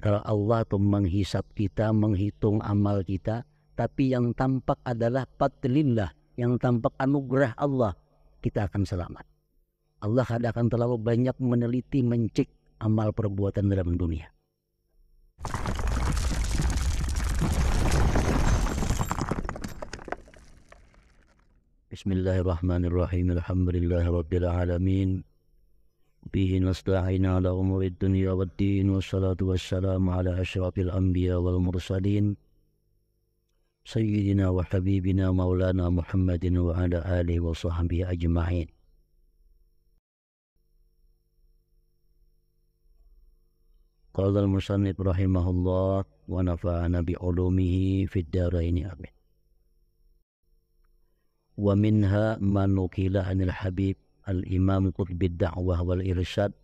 Kalau Allah itu menghisap kita, menghitung amal kita, tapi yang tampak adalah patlillah, yang tampak anugerah Allah, kita akan selamat. Allah tidak akan terlalu banyak meneliti, mencik amal perbuatan dalam dunia. Bismillahirrahmanirrahim. Alhamdulillahirrahmanirrahim. به نستعين على أمور الدنيا والدين والصلاة والسلام على أشرف الأنبياء والمرسلين سيدنا وحبيبنا مولانا محمد وعلى آله وصحبه أجمعين قال المصنف رحمه الله ونفعنا بعلومه في الدارين آمين ومنها ما نقل عن الحبيب Al-Imam Qutbid Da'wah wal Irsyad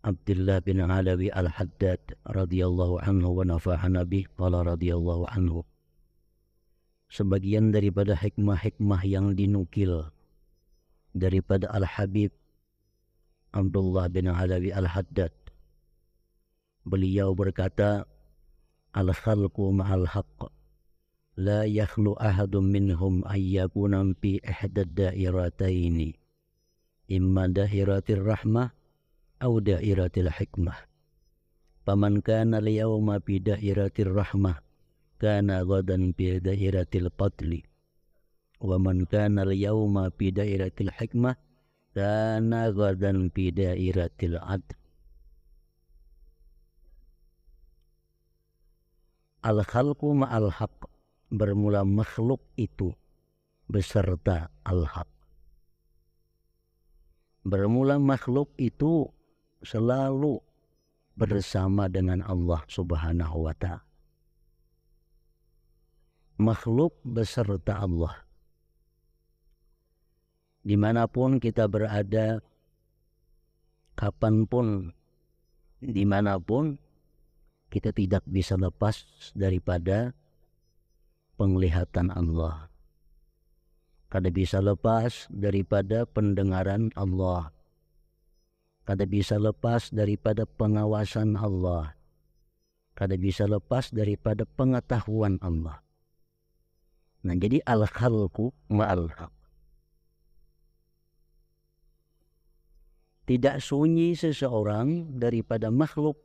Abdullah bin Alawi Al-Haddad radhiyallahu anhu wa nafa'ana bih qala radhiyallahu anhu Sebagian daripada hikmah-hikmah yang dinukil daripada Al-Habib Abdullah bin Alawi Al-Haddad Beliau berkata Al-khalqu ma'al haqq la yakhlu ahadun minhum ayyakuna fi ihdad dairataini imma dahiratir rahmah au dairatil hikmah paman kana liyawma bi dahiratir rahmah kana ghadan bi dahiratil qatli wa man kana liyawma bi dahiratil hikmah kana ghadan bi dahiratil ad al-khalqu al haq bermula makhluk itu beserta al-haq Bermula makhluk itu selalu bersama dengan Allah Subhanahu wa taala. Makhluk beserta Allah. Dimanapun kita berada, kapanpun, dimanapun, kita tidak bisa lepas daripada penglihatan Allah. Kada bisa lepas daripada pendengaran Allah. Kada bisa lepas daripada pengawasan Allah. Kada bisa lepas daripada pengetahuan Allah. Nah jadi al-khalqu ma'al-haq. Tidak sunyi seseorang daripada makhluk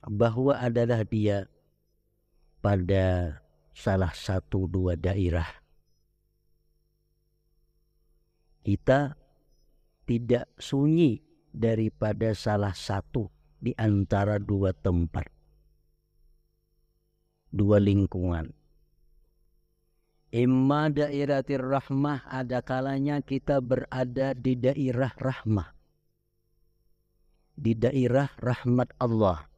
bahwa adalah dia pada salah satu dua daerah kita tidak sunyi daripada salah satu di antara dua tempat, dua lingkungan. Imma dairatir rahmah ada kalanya kita berada di daerah rahmah. Di daerah rahmat Allah.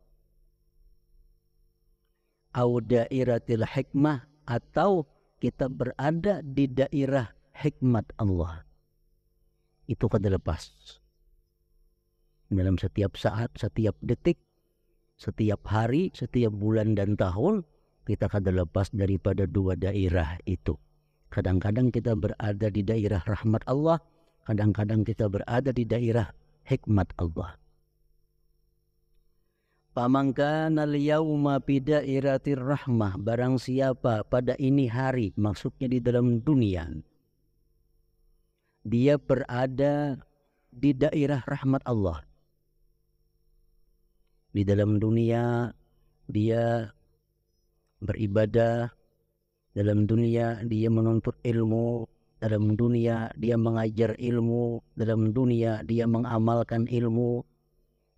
Au dairatil hikmah atau kita berada di daerah hikmat Allah itu akan lepas dalam setiap saat setiap detik setiap hari setiap bulan dan tahun kita akan lepas daripada dua daerah itu kadang-kadang kita berada di daerah rahmat Allah kadang-kadang kita berada di daerah hikmat Allah Pamangkana liyauma bidairatir rahmah barang siapa pada ini hari maksudnya di dalam dunia dia berada di daerah rahmat Allah. Di dalam dunia dia beribadah, dalam dunia dia menuntut ilmu, dalam dunia dia mengajar ilmu, dalam dunia dia mengamalkan ilmu.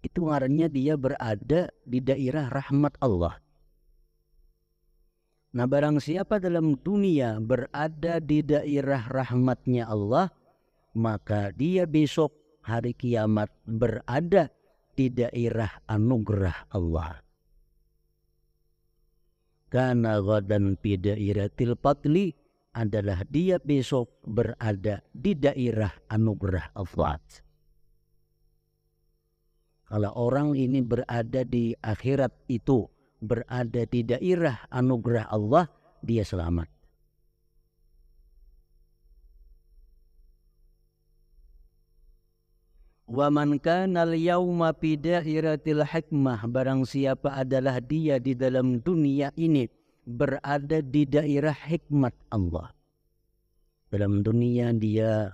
Itu ngarannya dia berada di daerah rahmat Allah. Nah barang siapa dalam dunia berada di daerah rahmatnya Allah, maka dia besok hari kiamat berada di daerah anugerah Allah. Karena gadan fi dairatil patli adalah dia besok berada di daerah anugerah Allah. Kalau orang ini berada di akhirat itu, berada di daerah anugerah Allah, dia selamat. Wa man kana al-yawma bidairatil hikmah barang siapa adalah dia di dalam dunia ini berada di daerah hikmat Allah. Dalam dunia dia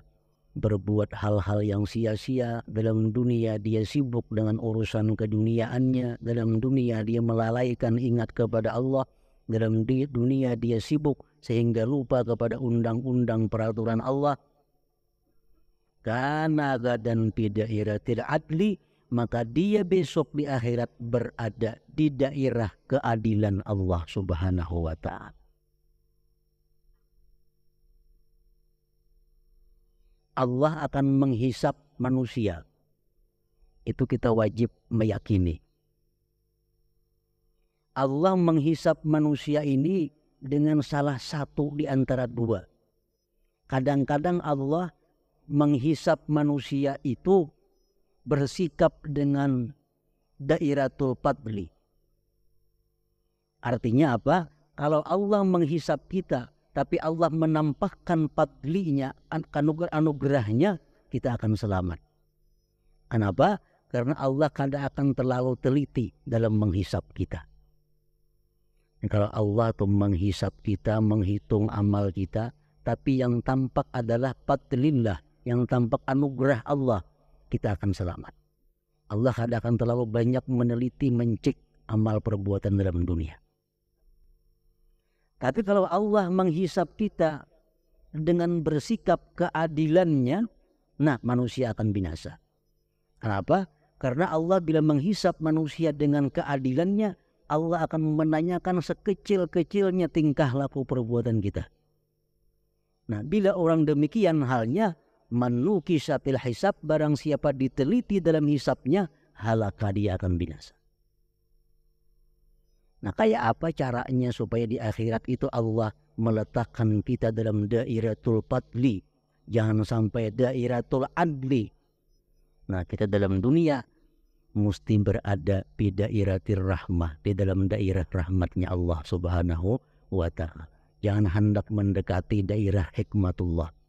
berbuat hal-hal yang sia-sia, dalam dunia dia sibuk dengan urusan keduniaannya, dalam dunia dia melalaikan ingat kepada Allah, dalam dunia dia sibuk sehingga lupa kepada undang-undang peraturan Allah, karena gadan fi dairatil adli maka dia besok di akhirat berada di daerah keadilan Allah Subhanahu wa taala. Allah akan menghisap manusia. Itu kita wajib meyakini. Allah menghisap manusia ini dengan salah satu di antara dua. Kadang-kadang Allah menghisap manusia itu bersikap dengan dairatul fadli. Artinya apa? Kalau Allah menghisap kita, tapi Allah menampakkan fadlinya, anugerahnya, kita akan selamat. Kenapa? Karena Allah kadang akan terlalu teliti dalam menghisap kita. Kalau Allah tuh menghisap kita, menghitung amal kita, tapi yang tampak adalah fadlillah, yang tampak anugerah Allah, kita akan selamat. Allah tidak akan terlalu banyak meneliti, mencik amal perbuatan dalam dunia. Tapi kalau Allah menghisap kita dengan bersikap keadilannya, nah manusia akan binasa. Kenapa? Karena Allah bila menghisap manusia dengan keadilannya, Allah akan menanyakan sekecil-kecilnya tingkah laku perbuatan kita. Nah, bila orang demikian halnya, Manuki syatil hisab barang siapa diteliti dalam hisabnya halaka dia akan binasa. Nah kayak apa caranya supaya di akhirat itu Allah meletakkan kita dalam dairatul tulpatli Jangan sampai dairatul adli. Nah kita dalam dunia mesti berada di dairatir rahmah. Di dalam dairah rahmatnya Allah subhanahu wa ta'ala. Jangan hendak mendekati daerah hikmatullah.